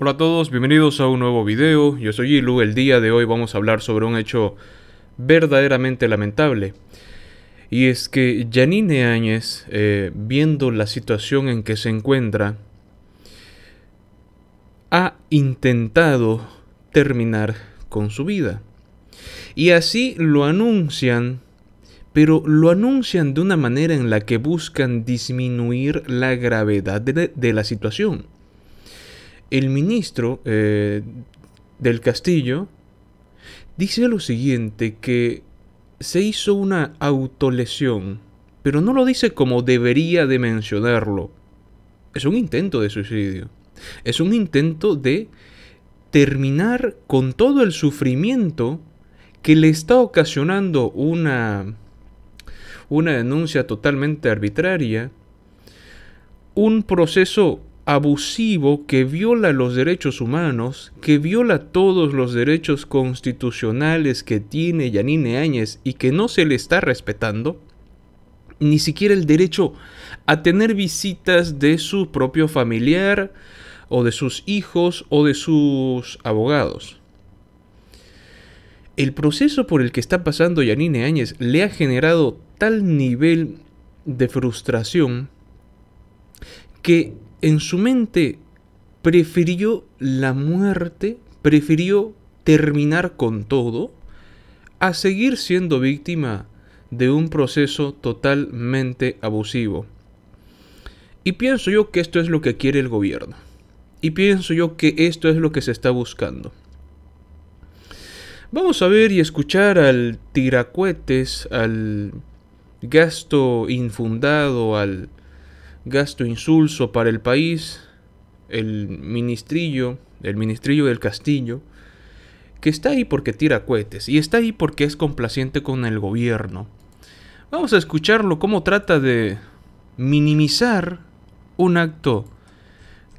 Hola a todos, bienvenidos a un nuevo video, yo soy Ilu, el día de hoy vamos a hablar sobre un hecho verdaderamente lamentable. Y es que Janine Áñez, eh, viendo la situación en que se encuentra, ha intentado terminar con su vida. Y así lo anuncian, pero lo anuncian de una manera en la que buscan disminuir la gravedad de la situación el ministro eh, del castillo dice lo siguiente, que se hizo una autolesión, pero no lo dice como debería de mencionarlo. Es un intento de suicidio. Es un intento de terminar con todo el sufrimiento que le está ocasionando una, una denuncia totalmente arbitraria, un proceso abusivo que viola los derechos humanos, que viola todos los derechos constitucionales que tiene Yanine Áñez y que no se le está respetando, ni siquiera el derecho a tener visitas de su propio familiar o de sus hijos o de sus abogados. El proceso por el que está pasando Yanine Áñez le ha generado tal nivel de frustración que en su mente prefirió la muerte, prefirió terminar con todo, a seguir siendo víctima de un proceso totalmente abusivo. Y pienso yo que esto es lo que quiere el gobierno. Y pienso yo que esto es lo que se está buscando. Vamos a ver y escuchar al tiracuetes, al gasto infundado, al gasto insulso para el país, el ministrillo, el ministrillo del castillo, que está ahí porque tira cohetes y está ahí porque es complaciente con el gobierno. Vamos a escucharlo cómo trata de minimizar un acto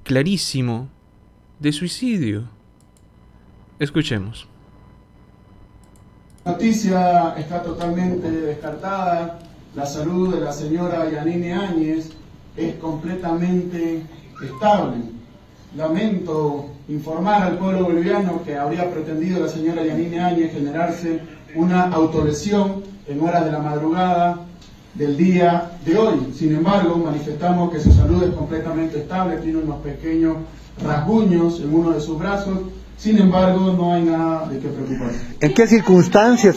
clarísimo de suicidio. Escuchemos. La noticia está totalmente descartada. La salud de la señora Yanine Áñez es completamente estable. Lamento informar al pueblo boliviano que habría pretendido la señora Yanine Áñez generarse una autolesión en horas de la madrugada del día de hoy. Sin embargo, manifestamos que su salud es completamente estable, tiene unos pequeños rasguños en uno de sus brazos. Sin embargo, no hay nada de qué preocuparse. ¿En qué circunstancias?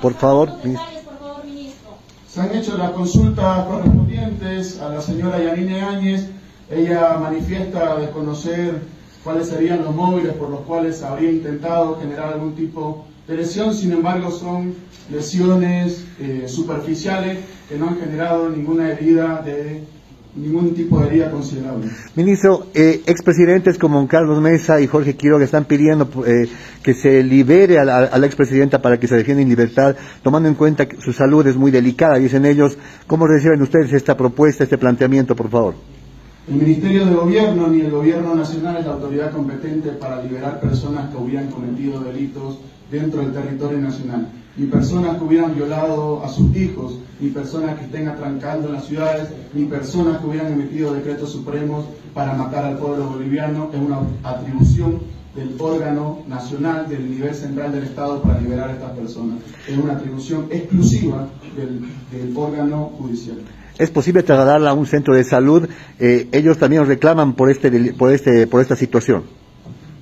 Por favor, se han hecho las consultas correspondientes a la señora Yanine Áñez. Ella manifiesta desconocer cuáles serían los móviles por los cuales habría intentado generar algún tipo de lesión. Sin embargo, son lesiones eh, superficiales que no han generado ninguna herida de ningún tipo de herida considerable. Ministro, eh, expresidentes como Carlos Mesa y Jorge Quiroga están pidiendo eh, que se libere a la, a la, expresidenta para que se defienda en libertad, tomando en cuenta que su salud es muy delicada, dicen ellos. ¿Cómo reciben ustedes esta propuesta, este planteamiento, por favor? El Ministerio de Gobierno ni el Gobierno Nacional es la autoridad competente para liberar personas que hubieran cometido delitos dentro del territorio nacional, ni personas que hubieran violado a sus hijos, ni personas que estén atrancando en las ciudades, ni personas que hubieran emitido decretos supremos para matar al pueblo boliviano, es una atribución del órgano nacional, del nivel central del Estado para liberar a estas personas. Es una atribución exclusiva del, órgano judicial. ¿Es posible trasladarla a un centro de salud? Eh, ellos también reclaman por, este, por, este, por esta situación.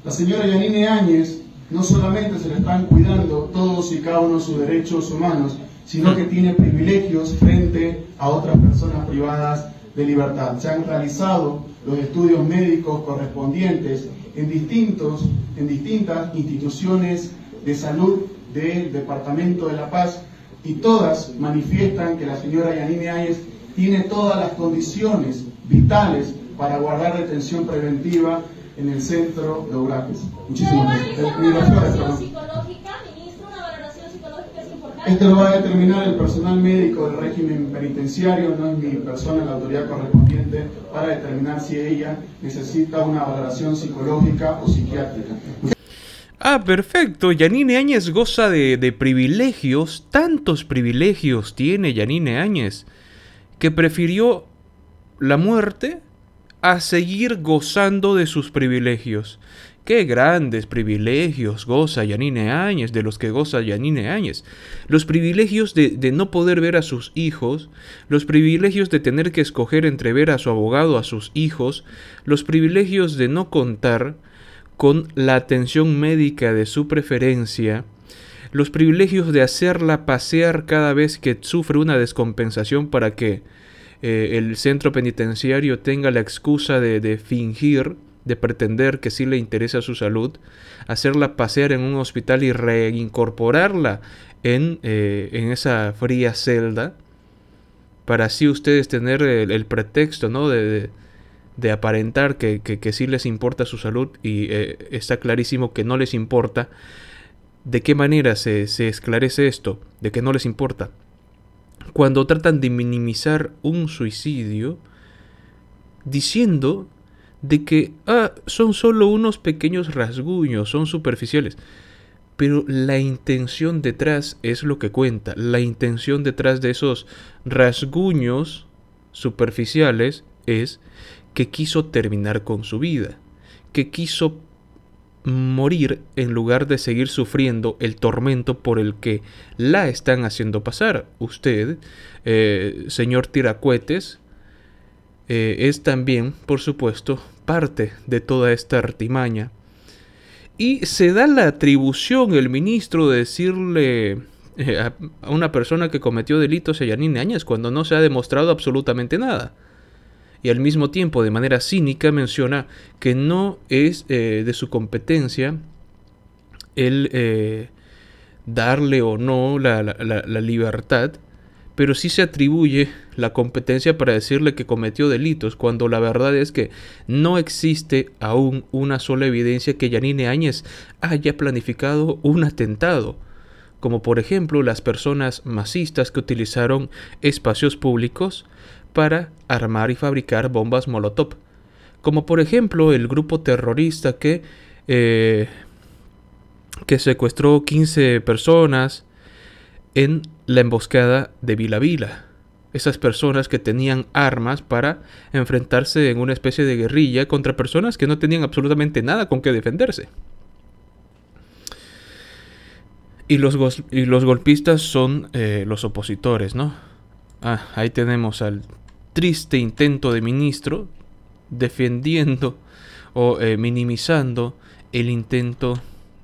La señora Yanine Áñez no solamente se le están cuidando todos y cada uno de sus derechos humanos, sino que tiene privilegios frente a otras personas privadas de libertad. Se han realizado los estudios médicos correspondientes en, distintos, en distintas instituciones de salud del Departamento de La Paz y todas manifiestan que la señora Yanine Ayes tiene todas las condiciones vitales para guardar detención preventiva en el centro de Obrajes. Muchísimas gracias. importante. Esto lo va a determinar el personal médico del régimen penitenciario, no es mi persona, la autoridad correspondiente, para determinar si ella necesita una valoración psicológica o psiquiátrica. Ah, perfecto. Yanine Áñez goza de, de privilegios, tantos privilegios tiene Yanine Áñez, que prefirió la muerte a seguir gozando de sus privilegios. Qué grandes privilegios goza Yanine Áñez, de los que goza Janine Áñez. Los privilegios de, de, no poder ver a sus hijos, los privilegios de tener que escoger entre ver a su abogado, a sus hijos, los privilegios de no contar con la atención médica de su preferencia, los privilegios de hacerla pasear cada vez que sufre una descompensación para que eh, el centro penitenciario tenga la excusa de, fingir, de pretender que sí le interesa su salud, hacerla pasear en un hospital y reincorporarla en, eh, en esa fría celda, para así ustedes tener el, pretexto ¿no? de, de, aparentar que, que, sí les importa su salud y eh, está clarísimo que no les importa. ¿De qué manera se, se esclarece esto? ¿De que no les importa? cuando tratan de minimizar un suicidio diciendo de que ah, son solo unos pequeños rasguños, son superficiales. Pero la intención detrás es lo que cuenta. La intención detrás de esos rasguños superficiales es que quiso terminar con su vida, que quiso morir en lugar de seguir sufriendo el tormento por el que la están haciendo pasar. Usted, eh, señor Tiracuetes, eh, es también, por supuesto, parte de toda esta artimaña. Y se da la atribución el ministro de decirle eh, a una persona que cometió delitos a Yanine Áñez cuando no se ha demostrado absolutamente nada y al mismo tiempo de manera cínica menciona que no es eh, de su competencia el eh, darle o no la, la, libertad, pero sí se atribuye la competencia para decirle que cometió delitos, cuando la verdad es que no existe aún una sola evidencia que Yanine Áñez haya planificado un atentado como por ejemplo las personas masistas que utilizaron espacios públicos para armar y fabricar bombas Molotov, como por ejemplo el grupo terrorista que, eh, que secuestró 15 personas en la emboscada de Vila Vila esas personas que tenían armas para enfrentarse en una especie de guerrilla contra personas que no tenían absolutamente nada con que defenderse. Y los, golpistas son eh, los opositores, ¿no? Ah, ahí tenemos al triste intento de ministro defendiendo o eh, minimizando el intento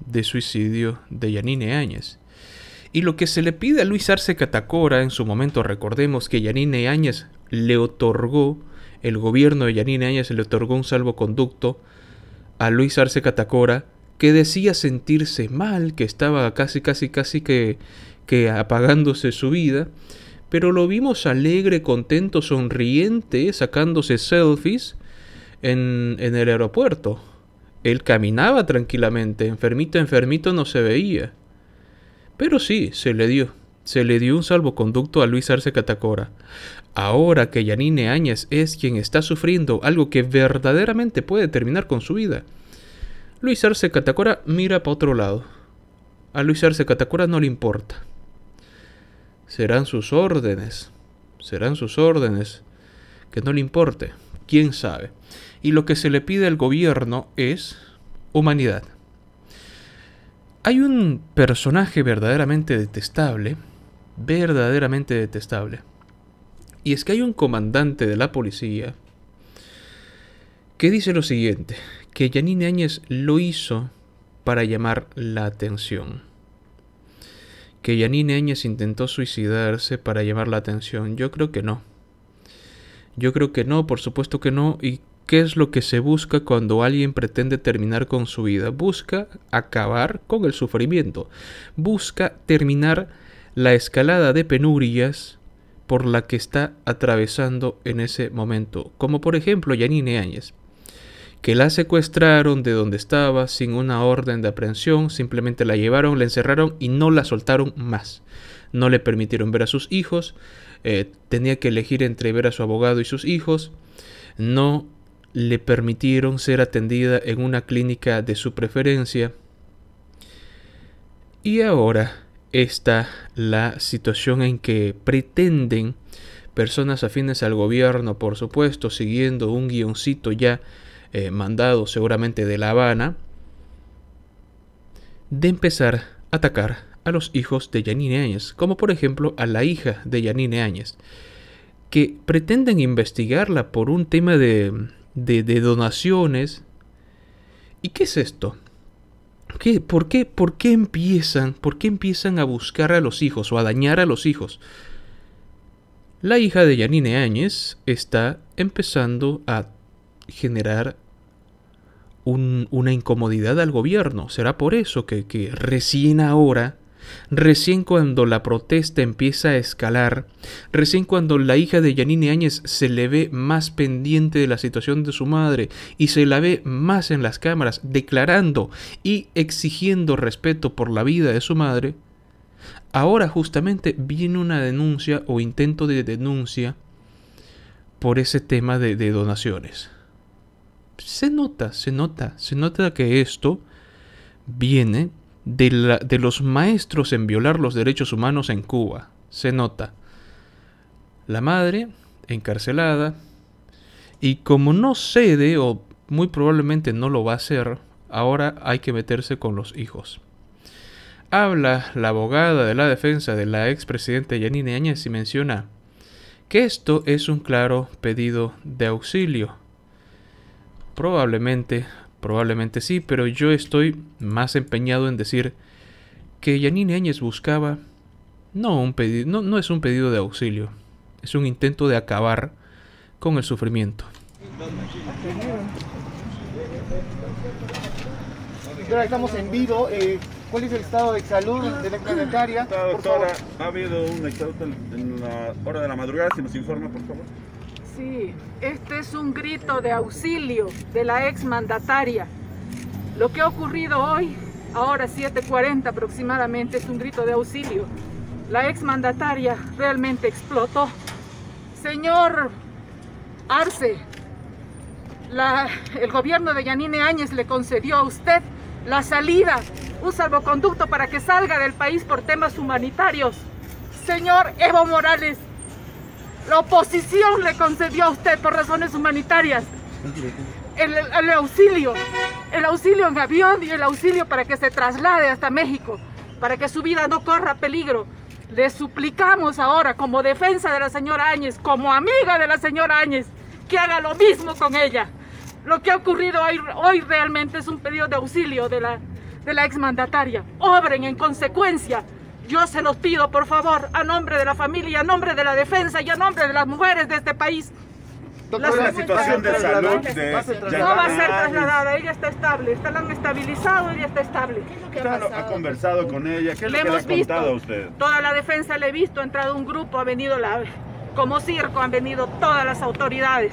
de suicidio de Yanine Áñez. Y lo que se le pide a Luis Arce Catacora en su momento, recordemos que Yanine Áñez le otorgó, el gobierno de Yanine Áñez le otorgó un salvoconducto a Luis Arce Catacora que decía sentirse mal, que estaba casi, casi, casi que, que apagándose su vida, pero lo vimos alegre, contento, sonriente, sacándose selfies en, en el aeropuerto. Él caminaba tranquilamente, enfermito, enfermito no se veía. Pero sí, se le dio. Se le dio un salvoconducto a Luis Arce Catacora. Ahora que Yanine Áñez es quien está sufriendo algo que verdaderamente puede terminar con su vida, Luis Arce Catacora mira para otro lado. A Luis Arce Catacora no le importa. Serán sus órdenes. Serán sus órdenes. Que no le importe. Quién sabe. Y lo que se le pide al gobierno es humanidad. Hay un personaje verdaderamente detestable. Verdaderamente detestable. Y es que hay un comandante de la policía que dice lo siguiente que Janine Áñez lo hizo para llamar la atención. Que Janine Áñez intentó suicidarse para llamar la atención. Yo creo que no. Yo creo que no, por supuesto que no. ¿Y qué es lo que se busca cuando alguien pretende terminar con su vida? Busca acabar con el sufrimiento. Busca terminar la escalada de penurias por la que está atravesando en ese momento. Como por ejemplo Yanine Áñez que la secuestraron de donde estaba sin una orden de aprehensión, simplemente la llevaron, la encerraron y no la soltaron más. No le permitieron ver a sus hijos, eh, tenía que elegir entre ver a su abogado y sus hijos, no le permitieron ser atendida en una clínica de su preferencia. Y ahora está la situación en que pretenden personas afines al gobierno, por supuesto, siguiendo un guioncito ya eh, mandado seguramente de La Habana, de empezar a atacar a los hijos de Yanine Áñez, como por ejemplo a la hija de Yanine Áñez, que pretenden investigarla por un tema de, de, donaciones. ¿Y qué es esto? ¿Qué? ¿Por, ¿Por qué empiezan? ¿Por qué empiezan a buscar a los hijos o a dañar a los hijos? La hija de Yanine Áñez está empezando a generar una incomodidad al gobierno. Será por eso que, recién ahora Recién cuando la protesta empieza a escalar, recién cuando la hija de Yanine Áñez se le ve más pendiente de la situación de su madre y se la ve más en las cámaras declarando y exigiendo respeto por la vida de su madre, ahora justamente viene una denuncia o intento de denuncia por ese tema de donaciones se nota, se nota, se nota que esto viene de, los maestros en violar los derechos humanos en Cuba. Se nota. La madre encarcelada y como no cede o muy probablemente no lo va a hacer, ahora hay que meterse con los hijos. Habla la abogada de la defensa de la expresidenta Yanine Áñez y menciona que esto es un claro pedido de auxilio Probablemente, probablemente sí, pero yo estoy más empeñado en decir que Yanine Áñez buscaba no, un pedido, no, no es un pedido de auxilio, es un intento de acabar con el sufrimiento. Ahora estamos en vivo. Eh, ¿Cuál es el estado de salud de la planetaria? Doctora, ha habido un en la hora de la madrugada. Si nos informa, por favor. Sí, este es un grito de auxilio de la ex mandataria. Lo que ha ocurrido hoy, ahora 7.40 aproximadamente, es un grito de auxilio. La ex mandataria realmente explotó. Señor Arce, el gobierno de Yanine Áñez le concedió a usted la salida, un salvoconducto para que salga del país por temas humanitarios. Señor Evo Morales, la oposición le concedió a usted por razones humanitarias el, auxilio, el auxilio en avión y el auxilio para que se traslade hasta México, para que su vida no corra peligro. Le suplicamos ahora, como defensa de la señora Áñez, como amiga de la señora Áñez, que haga lo mismo con ella. Lo que ha ocurrido hoy, hoy realmente es un pedido de auxilio de la, de la exmandataria. Obren en consecuencia. Yo se los pido, por favor, a nombre de la familia, a nombre de la defensa y a nombre de las mujeres de este país. la, situación de salud no va a ser trasladada, ella está estable, está, la han estabilizado, ella está estable. ¿Qué ha, conversado con ella? ¿Qué le hemos ha visto, usted? Toda la defensa le he visto, ha entrado un grupo, ha venido la, como circo, han venido todas las autoridades.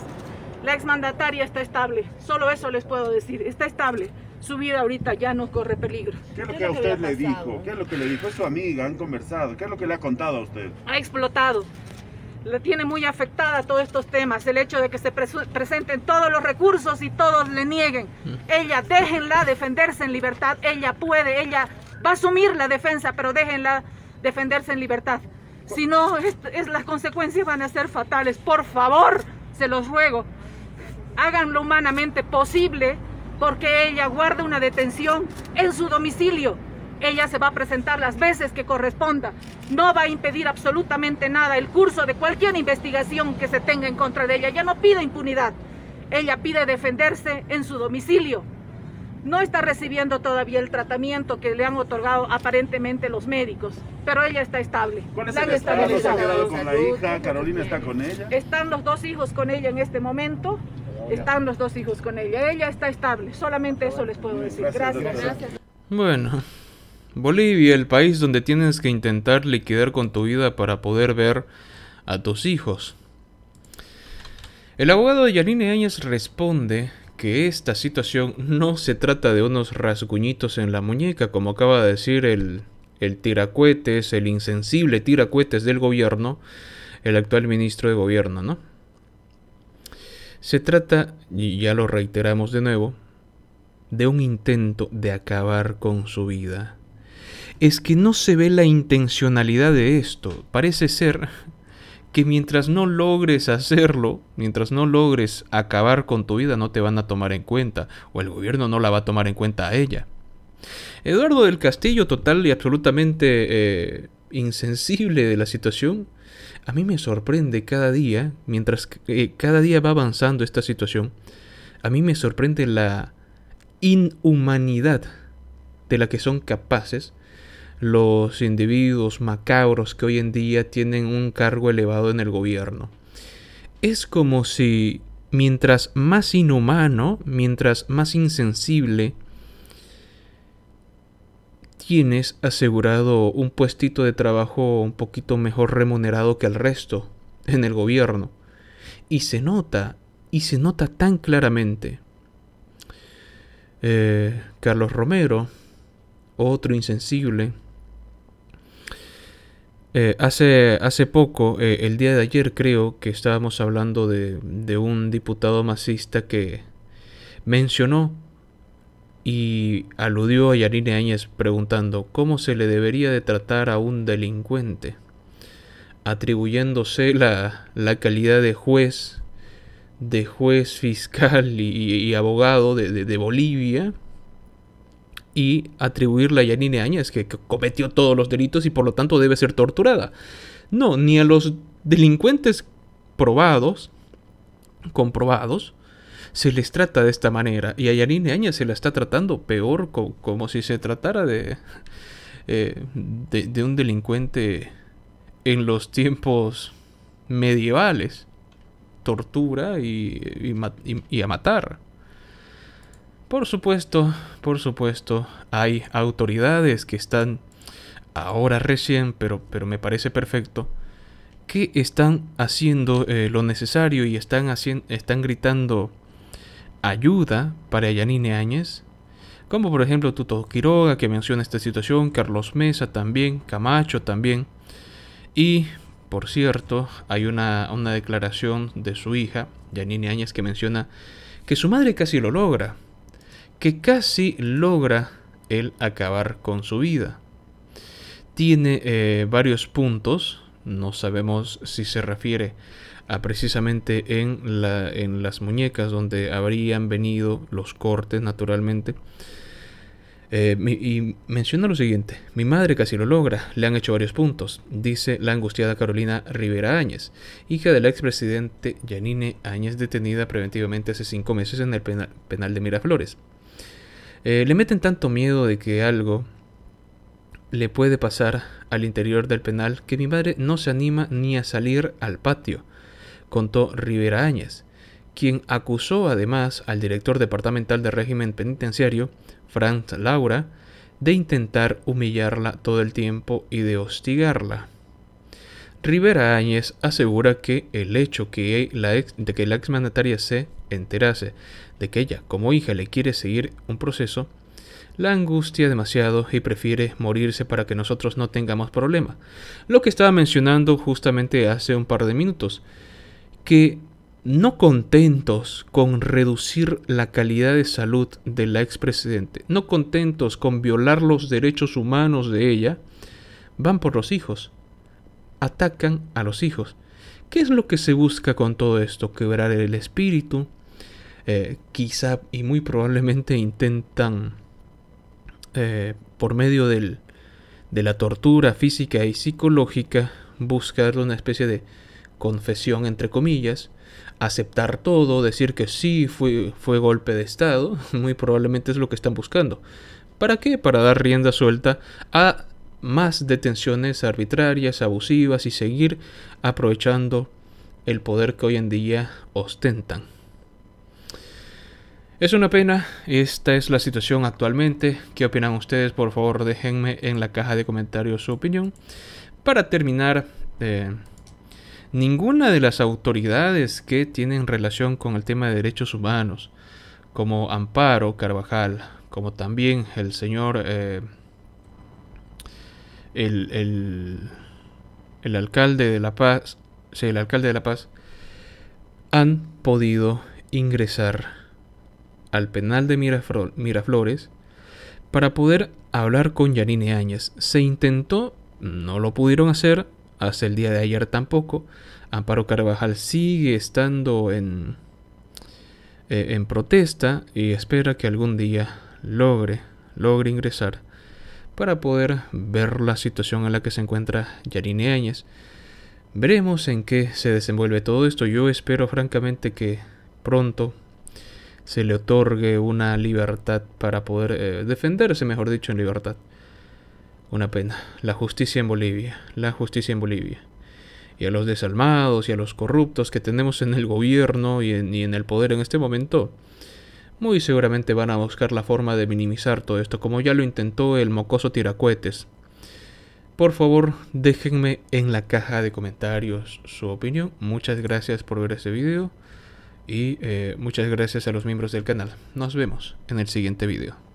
La exmandataria está estable, solo eso les puedo decir, está estable su vida ahorita ya no corre peligro. ¿Qué es lo que a usted le dijo? ¿Qué es lo que le dijo? Es su amiga, han conversado. ¿Qué es lo que le ha contado a usted? Ha explotado. Le tiene muy afectada todos estos temas. El hecho de que se presenten todos los recursos y todos le nieguen. Mm. Ella, déjenla defenderse en libertad. Ella puede, ella va a asumir la defensa, pero déjenla defenderse en libertad. Si no, las consecuencias van a ser fatales. Por favor, se los ruego. Háganlo humanamente posible porque ella guarda una detención en su domicilio. Ella se va a presentar las veces que corresponda. No va a impedir absolutamente nada el curso de cualquier investigación que se tenga en contra de ella. Ella no pide impunidad. Ella pide defenderse en su domicilio. No está recibiendo todavía el tratamiento que le han otorgado aparentemente los médicos, pero ella está estable. ¿Cuál es ha quedado con la hija? ¿Carolina está con ella? Están los dos hijos con ella en este momento. Están los dos hijos con ella. Ella está estable. Solamente eso les puedo decir. Gracias. Gracias. Bueno. Bolivia, el país donde tienes que intentar liquidar con tu vida para poder ver a tus hijos. El abogado de Yanine Áñez responde que esta situación no se trata de unos rasguñitos en la muñeca, como acaba de decir el, el tiracuetes, el insensible tiracuetes del gobierno, el actual ministro de gobierno, ¿no? Se trata, y ya lo reiteramos de nuevo, de un intento de acabar con su vida. Es que no se ve la intencionalidad de esto. Parece ser que mientras no logres hacerlo, mientras no logres acabar con tu vida, no te van a tomar en cuenta, o el gobierno no la va a tomar en cuenta a ella. Eduardo del Castillo, total y absolutamente eh, insensible de la situación, a mí me sorprende cada día, mientras eh, cada día va avanzando esta situación, a mí me sorprende la inhumanidad de la que son capaces los individuos macabros que hoy en día tienen un cargo elevado en el gobierno. Es como si mientras más inhumano, mientras más insensible, ha asegurado un puestito de trabajo un poquito mejor remunerado que el resto en el gobierno. Y se nota, y se nota tan claramente. Eh, Carlos Romero, otro insensible, eh, hace, hace, poco, eh, el día de ayer creo que estábamos hablando de, de un diputado masista que mencionó y aludió a Yanine Áñez preguntando cómo se le debería de tratar a un delincuente, atribuyéndose la, la calidad de juez, de juez fiscal y, abogado de, Bolivia, y atribuirle a Yanine Áñez que cometió todos los delitos y por lo tanto debe ser torturada. No, ni a los delincuentes probados, comprobados, se les trata de esta manera. Y a Yanine Aña se la está tratando peor, como si se tratara eh, de, de, un delincuente en los tiempos medievales. Tortura y, y, a matar. Por supuesto, por supuesto, hay autoridades que están ahora recién, pero, pero me parece perfecto, que están haciendo eh, lo necesario y están, están gritando ayuda para Yanine Áñez, como por ejemplo Tuto Quiroga que menciona esta situación, Carlos Mesa también, Camacho también, y por cierto hay una, declaración de su hija, Yanine Áñez, que menciona que su madre casi lo logra, que casi logra el acabar con su vida. Tiene eh, varios puntos, no sabemos si se refiere a precisamente en, la, en las muñecas donde habrían venido los cortes naturalmente. Eh, y menciona lo siguiente, mi madre casi lo logra, le han hecho varios puntos, dice la angustiada Carolina Rivera Áñez, hija del expresidente Yanine Áñez, detenida preventivamente hace cinco meses en el penal, de Miraflores. Eh, le meten tanto miedo de que algo le puede pasar al interior del penal que mi madre no se anima ni a salir al patio contó Rivera Áñez, quien acusó además al director departamental de régimen penitenciario, Franz Laura, de intentar humillarla todo el tiempo y de hostigarla. Rivera Áñez asegura que el hecho que e, la ex, de que la exmandataria se enterase de que ella, como hija, le quiere seguir un proceso, la angustia demasiado y prefiere morirse para que nosotros no tengamos problema. Lo que estaba mencionando justamente hace un par de minutos, que no contentos con reducir la calidad de salud de la expresidente, no contentos con violar los derechos humanos de ella, van por los hijos, atacan a los hijos. ¿Qué es lo que se busca con todo esto? Quebrar el espíritu, eh, quizá y muy probablemente intentan, eh, por medio de la tortura física y psicológica, buscar una especie de confesión entre comillas, aceptar todo, decir que sí fue, fue golpe de Estado, muy probablemente es lo que están buscando. ¿Para qué? Para dar rienda suelta a más detenciones arbitrarias, abusivas y seguir aprovechando el poder que hoy en día ostentan. Es una pena, esta es la situación actualmente. ¿Qué opinan ustedes? Por favor, déjenme en la caja de comentarios su opinión. Para terminar, eh, ninguna de las autoridades que tienen relación con el tema de derechos humanos, como Amparo Carvajal, como también el señor, eh, el, el, alcalde de La Paz, el alcalde de La Paz, han podido ingresar al penal de Miraflores para poder hablar con Yanine Áñez. Se intentó, no lo pudieron hacer, hasta el día de ayer tampoco. Amparo Carvajal sigue estando en, eh, en protesta y espera que algún día logre, logre ingresar para poder ver la situación en la que se encuentra Yarine Áñez. Veremos en qué se desenvuelve todo esto. Yo espero francamente que pronto se le otorgue una libertad para poder eh, defenderse, mejor dicho, en libertad. Una pena. La justicia en Bolivia. La justicia en Bolivia. Y a los desalmados y a los corruptos que tenemos en el gobierno y en, el poder en este momento. Muy seguramente van a buscar la forma de minimizar todo esto, como ya lo intentó el mocoso tiracuetes. Por favor, déjenme en la caja de comentarios su opinión. Muchas gracias por ver este video y eh, muchas gracias a los miembros del canal. Nos vemos en el siguiente video.